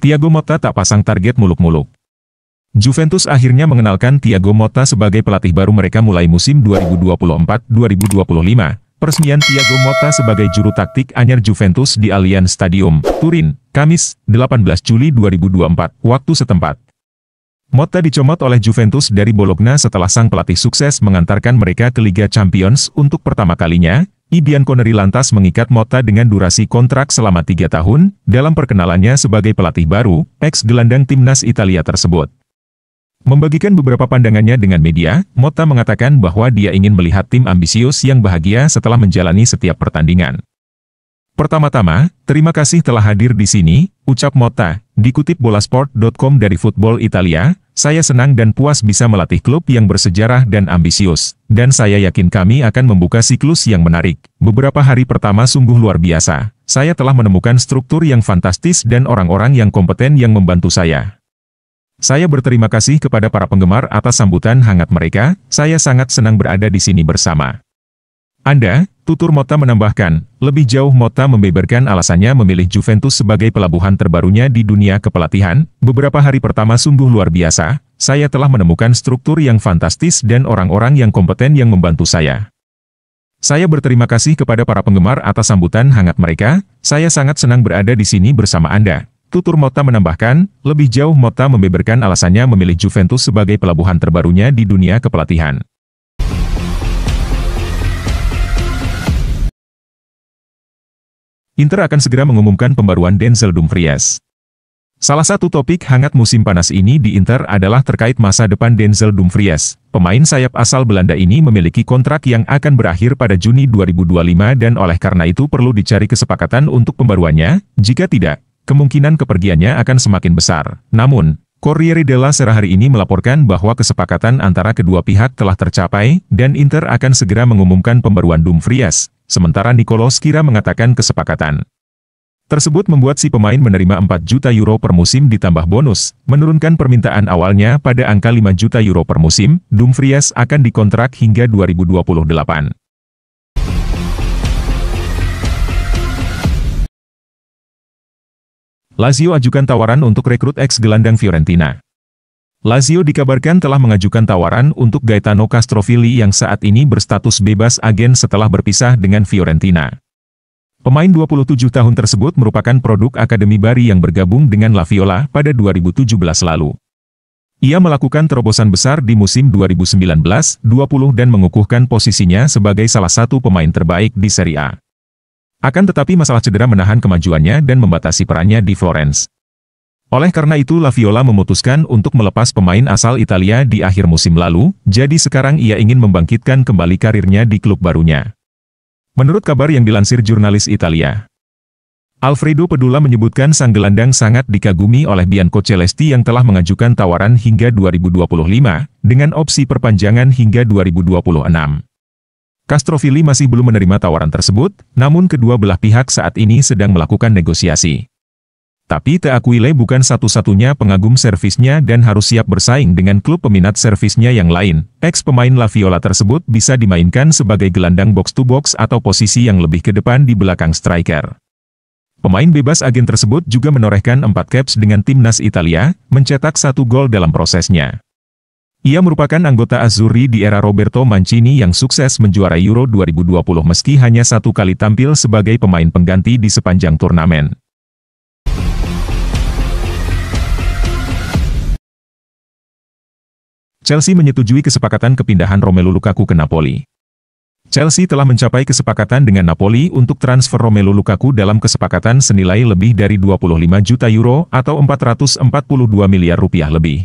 Tiago Motta tak pasang target muluk-muluk. Juventus akhirnya mengenalkan Tiago Motta sebagai pelatih baru mereka mulai musim 2024-2025. Peresmian Tiago Motta sebagai juru taktik anyar Juventus di Allianz Stadium, Turin, Kamis, 18 Juli 2024, waktu setempat. Motta dicomot oleh Juventus dari Bologna setelah sang pelatih sukses mengantarkan mereka ke Liga Champions untuk pertama kalinya, Ibian Connery lantas mengikat Mota dengan durasi kontrak selama tiga tahun, dalam perkenalannya sebagai pelatih baru, ex-gelandang timnas Italia tersebut. Membagikan beberapa pandangannya dengan media, Mota mengatakan bahwa dia ingin melihat tim ambisius yang bahagia setelah menjalani setiap pertandingan. Pertama-tama, terima kasih telah hadir di sini, ucap Mota, dikutip bolasport.com dari Football Italia, saya senang dan puas bisa melatih klub yang bersejarah dan ambisius, dan saya yakin kami akan membuka siklus yang menarik. Beberapa hari pertama sungguh luar biasa. Saya telah menemukan struktur yang fantastis dan orang-orang yang kompeten yang membantu saya. Saya berterima kasih kepada para penggemar atas sambutan hangat mereka, saya sangat senang berada di sini bersama. Anda, tutur Mota menambahkan, lebih jauh Mota membeberkan alasannya memilih Juventus sebagai pelabuhan terbarunya di dunia kepelatihan, beberapa hari pertama sungguh luar biasa, saya telah menemukan struktur yang fantastis dan orang-orang yang kompeten yang membantu saya. Saya berterima kasih kepada para penggemar atas sambutan hangat mereka, saya sangat senang berada di sini bersama Anda. Tutur Mota menambahkan, lebih jauh Mota membeberkan alasannya memilih Juventus sebagai pelabuhan terbarunya di dunia kepelatihan. Inter akan segera mengumumkan pembaruan Denzel Dumfries. Salah satu topik hangat musim panas ini di Inter adalah terkait masa depan Denzel Dumfries. Pemain sayap asal Belanda ini memiliki kontrak yang akan berakhir pada Juni 2025 dan oleh karena itu perlu dicari kesepakatan untuk pembaruannya, jika tidak, kemungkinan kepergiannya akan semakin besar. Namun, Corriere della Sera hari ini melaporkan bahwa kesepakatan antara kedua pihak telah tercapai, dan Inter akan segera mengumumkan pembaruan Dumfries, sementara Nicolos Skira mengatakan kesepakatan tersebut membuat si pemain menerima 4 juta euro per musim ditambah bonus, menurunkan permintaan awalnya pada angka 5 juta euro per musim, Dumfries akan dikontrak hingga 2028. Lazio ajukan tawaran untuk rekrut ex gelandang Fiorentina. Lazio dikabarkan telah mengajukan tawaran untuk Gaetano Castrovilli yang saat ini berstatus bebas agen setelah berpisah dengan Fiorentina. Pemain 27 tahun tersebut merupakan produk Akademi Bari yang bergabung dengan La Viola pada 2017 lalu. Ia melakukan terobosan besar di musim 2019-20 dan mengukuhkan posisinya sebagai salah satu pemain terbaik di Serie A. Akan tetapi masalah cedera menahan kemajuannya dan membatasi perannya di Florence. Oleh karena itu Laviola memutuskan untuk melepas pemain asal Italia di akhir musim lalu, jadi sekarang ia ingin membangkitkan kembali karirnya di klub barunya. Menurut kabar yang dilansir jurnalis Italia, Alfredo Pedula menyebutkan sang gelandang sangat dikagumi oleh Bianco Celesti yang telah mengajukan tawaran hingga 2025, dengan opsi perpanjangan hingga 2026. Castrovilli masih belum menerima tawaran tersebut, namun kedua belah pihak saat ini sedang melakukan negosiasi. Tapi Teakuile bukan satu-satunya pengagum servisnya dan harus siap bersaing dengan klub peminat servisnya yang lain. Ex-pemain La Viola tersebut bisa dimainkan sebagai gelandang box-to-box -box atau posisi yang lebih ke depan di belakang striker. Pemain bebas agen tersebut juga menorehkan 4 caps dengan timnas Italia, mencetak satu gol dalam prosesnya. Ia merupakan anggota Azzurri di era Roberto Mancini yang sukses menjuarai Euro 2020 meski hanya satu kali tampil sebagai pemain pengganti di sepanjang turnamen. Chelsea menyetujui kesepakatan kepindahan Romelu Lukaku ke Napoli. Chelsea telah mencapai kesepakatan dengan Napoli untuk transfer Romelu Lukaku dalam kesepakatan senilai lebih dari 25 juta euro atau 442 miliar rupiah lebih.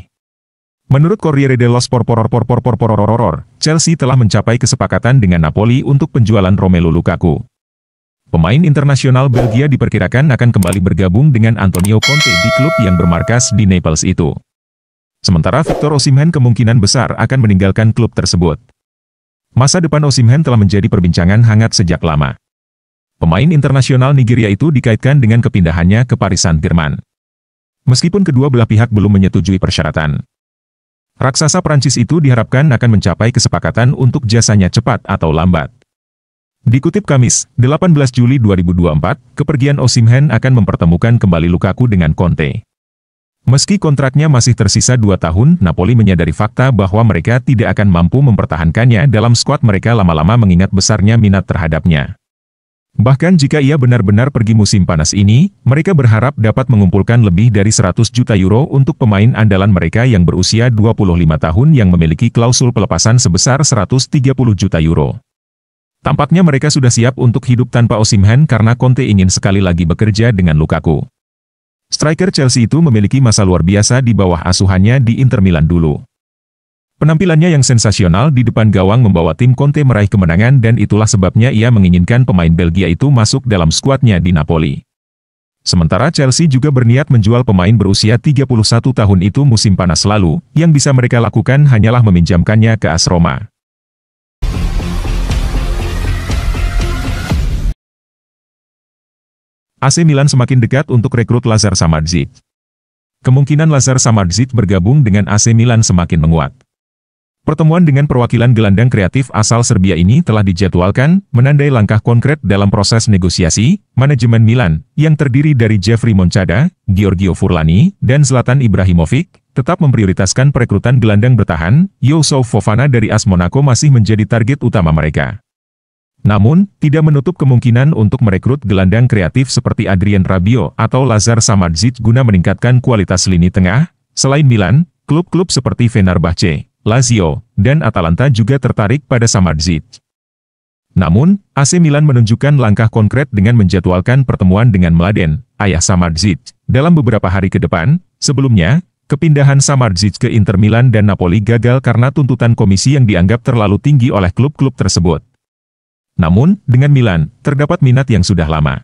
Menurut Corriere dello Sport poror Chelsea telah mencapai kesepakatan dengan Napoli untuk penjualan Romelu Lukaku. Pemain internasional Belgia diperkirakan akan kembali bergabung dengan Antonio Conte di klub yang bermarkas di Naples itu. Sementara Victor Osimhen kemungkinan besar akan meninggalkan klub tersebut. Masa depan Osimhen telah menjadi perbincangan hangat sejak lama. Pemain internasional Nigeria itu dikaitkan dengan kepindahannya ke Paris Saint-Germain. Meskipun kedua belah pihak belum menyetujui persyaratan. Raksasa Prancis itu diharapkan akan mencapai kesepakatan untuk jasanya cepat atau lambat. Dikutip Kamis, 18 Juli 2024, kepergian Osimhen akan mempertemukan kembali Lukaku dengan Conte. Meski kontraknya masih tersisa dua tahun, Napoli menyadari fakta bahwa mereka tidak akan mampu mempertahankannya dalam skuad mereka lama-lama mengingat besarnya minat terhadapnya. Bahkan jika ia benar-benar pergi musim panas ini, mereka berharap dapat mengumpulkan lebih dari 100 juta euro untuk pemain andalan mereka yang berusia 25 tahun yang memiliki klausul pelepasan sebesar 130 juta euro. Tampaknya mereka sudah siap untuk hidup tanpa Osimhen karena Conte ingin sekali lagi bekerja dengan Lukaku. Striker Chelsea itu memiliki masa luar biasa di bawah asuhannya di Inter Milan dulu. Penampilannya yang sensasional di depan gawang membawa tim Conte meraih kemenangan dan itulah sebabnya ia menginginkan pemain Belgia itu masuk dalam skuadnya di Napoli. Sementara Chelsea juga berniat menjual pemain berusia 31 tahun itu musim panas lalu, yang bisa mereka lakukan hanyalah meminjamkannya ke AS Roma. AC Milan semakin dekat untuk rekrut Lazar Samadzic. Kemungkinan Lazar Samadzic bergabung dengan AC Milan semakin menguat. Pertemuan dengan perwakilan gelandang kreatif asal Serbia ini telah dijadwalkan, menandai langkah konkret dalam proses negosiasi, manajemen Milan, yang terdiri dari Jeffrey Moncada, Giorgio Furlani, dan Zlatan Ibrahimovic, tetap memprioritaskan perekrutan gelandang bertahan, Youssouf Fofana dari AS Monaco masih menjadi target utama mereka. Namun, tidak menutup kemungkinan untuk merekrut gelandang kreatif seperti Adrian Rabio atau Lazar Samadzic guna meningkatkan kualitas lini tengah. Selain Milan, klub-klub seperti Fenerbahce, Lazio, dan Atalanta juga tertarik pada Samadzic. Namun, AC Milan menunjukkan langkah konkret dengan menjadwalkan pertemuan dengan Mladen, ayah Samadzic, dalam beberapa hari ke depan. Sebelumnya, Kepindahan Samardzic ke Inter Milan dan Napoli gagal karena tuntutan komisi yang dianggap terlalu tinggi oleh klub-klub tersebut. Namun, dengan Milan, terdapat minat yang sudah lama.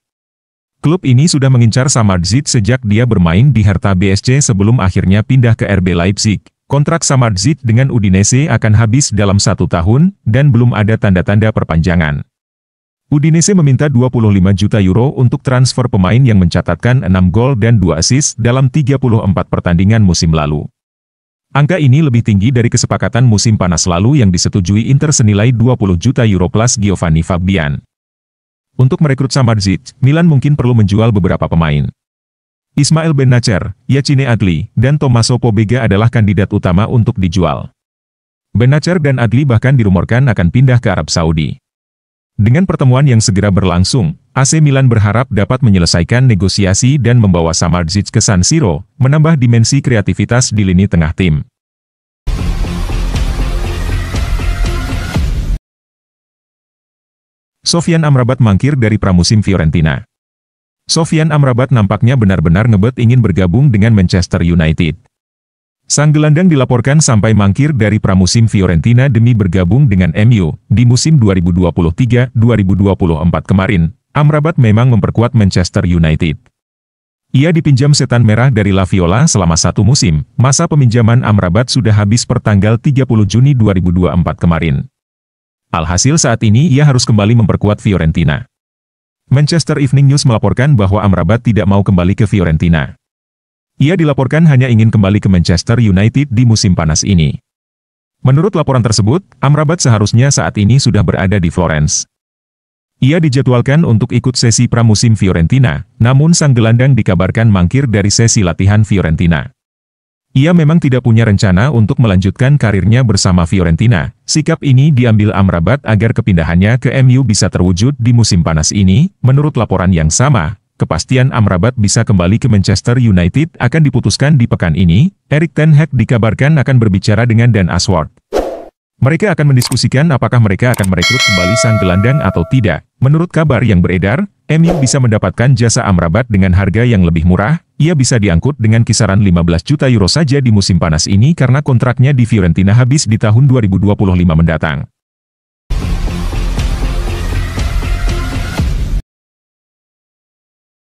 Klub ini sudah mengincar Samardzic sejak dia bermain di Hertha BSC sebelum akhirnya pindah ke RB Leipzig. Kontrak Samardzic dengan Udinese akan habis dalam satu tahun, dan belum ada tanda-tanda perpanjangan. Udinese meminta 25 juta euro untuk transfer pemain yang mencatatkan 6 gol dan 2 assist dalam 34 pertandingan musim lalu. Angka ini lebih tinggi dari kesepakatan musim panas lalu yang disetujui Inter senilai 20 juta euro plus Giovanni Fabian. Untuk merekrut Samardzic, Milan mungkin perlu menjual beberapa pemain. Ismail Ben Nacer, Yacine Adli, dan Tommaso Pobega adalah kandidat utama untuk dijual. Ben Nacer dan Adli bahkan dirumorkan akan pindah ke Arab Saudi. Dengan pertemuan yang segera berlangsung, AC Milan berharap dapat menyelesaikan negosiasi dan membawa Samardzic ke San Siro, menambah dimensi kreativitas di lini tengah tim. Sofian Amrabat mangkir dari pramusim Fiorentina. Sofian Amrabat nampaknya benar-benar ngebet ingin bergabung dengan Manchester United. Sang gelandang dilaporkan sampai mangkir dari pramusim Fiorentina demi bergabung dengan MU, di musim 2023-2024 kemarin, Amrabat memang memperkuat Manchester United. Ia dipinjam setan merah dari La Viola selama satu musim, masa peminjaman Amrabat sudah habis pertanggal 30 Juni 2024 kemarin. Alhasil saat ini ia harus kembali memperkuat Fiorentina. Manchester Evening News melaporkan bahwa Amrabat tidak mau kembali ke Fiorentina. Ia dilaporkan hanya ingin kembali ke Manchester United di musim panas ini. Menurut laporan tersebut, Amrabat seharusnya saat ini sudah berada di Florence. Ia dijadwalkan untuk ikut sesi pramusim Fiorentina, namun sang gelandang dikabarkan mangkir dari sesi latihan Fiorentina. Ia memang tidak punya rencana untuk melanjutkan karirnya bersama Fiorentina. Sikap ini diambil Amrabat agar kepindahannya ke MU bisa terwujud di musim panas ini, menurut laporan yang sama, kepastian Amrabat bisa kembali ke Manchester United akan diputuskan di pekan ini, Erik Ten Hag dikabarkan akan berbicara dengan Dan Ashworth. Mereka akan mendiskusikan apakah mereka akan merekrut kembali sang gelandang atau tidak. Menurut kabar yang beredar, MU bisa mendapatkan jasa Amrabat dengan harga yang lebih murah, ia bisa diangkut dengan kisaran 15 juta euro saja di musim panas ini karena kontraknya di Fiorentina habis di tahun 2025 mendatang.